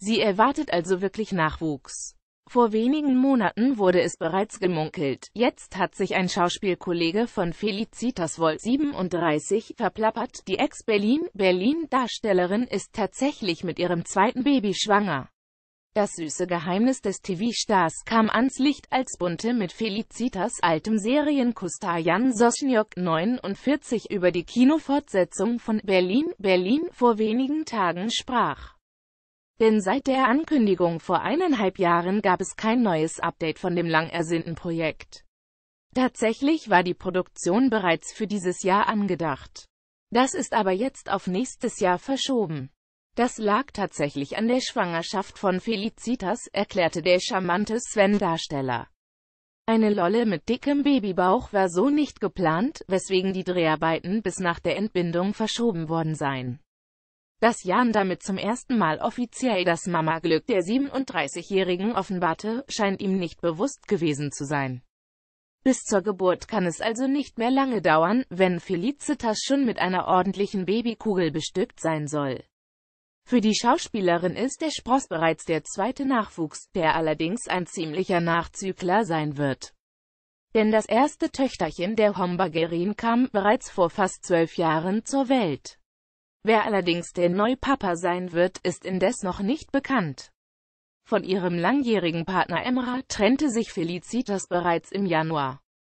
Sie erwartet also wirklich Nachwuchs. Vor wenigen Monaten wurde es bereits gemunkelt, jetzt hat sich ein Schauspielkollege von Felicitas Woll 37 verplappert, die Ex-Berlin-Berlin-Darstellerin ist tatsächlich mit ihrem zweiten Baby schwanger. Das süße Geheimnis des TV-Stars kam ans Licht, als Bunte mit Felicitas altem Serienkustar Jan Sosniok 49 über die Kinofortsetzung von Berlin, Berlin vor wenigen Tagen sprach. Denn seit der Ankündigung vor eineinhalb Jahren gab es kein neues Update von dem lang ersehnten Projekt. Tatsächlich war die Produktion bereits für dieses Jahr angedacht. Das ist aber jetzt auf nächstes Jahr verschoben. Das lag tatsächlich an der Schwangerschaft von Felicitas, erklärte der charmante Sven-Darsteller. Eine Lolle mit dickem Babybauch war so nicht geplant, weswegen die Dreharbeiten bis nach der Entbindung verschoben worden seien dass Jan damit zum ersten Mal offiziell das Mama-Glück der 37-Jährigen offenbarte, scheint ihm nicht bewusst gewesen zu sein. Bis zur Geburt kann es also nicht mehr lange dauern, wenn Felicitas schon mit einer ordentlichen Babykugel bestückt sein soll. Für die Schauspielerin ist der Spross bereits der zweite Nachwuchs, der allerdings ein ziemlicher Nachzügler sein wird. Denn das erste Töchterchen der Homburgerin kam bereits vor fast zwölf Jahren zur Welt. Wer allerdings der Neupapa sein wird, ist indes noch nicht bekannt. Von ihrem langjährigen Partner Emra trennte sich Felicitas bereits im Januar.